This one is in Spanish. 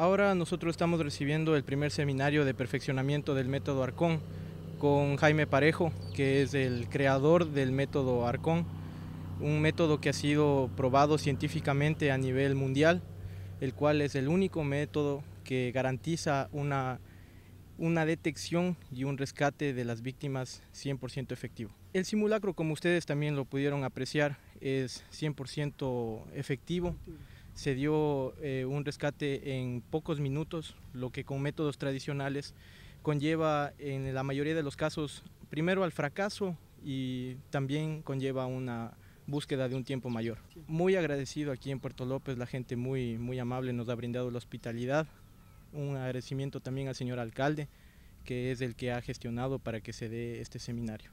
Ahora nosotros estamos recibiendo el primer seminario de perfeccionamiento del método Arcón con Jaime Parejo, que es el creador del método Arcón, un método que ha sido probado científicamente a nivel mundial, el cual es el único método que garantiza una, una detección y un rescate de las víctimas 100% efectivo. El simulacro, como ustedes también lo pudieron apreciar, es 100% efectivo se dio eh, un rescate en pocos minutos, lo que con métodos tradicionales conlleva en la mayoría de los casos primero al fracaso y también conlleva una búsqueda de un tiempo mayor. Muy agradecido aquí en Puerto López, la gente muy, muy amable nos ha brindado la hospitalidad. Un agradecimiento también al señor alcalde, que es el que ha gestionado para que se dé este seminario.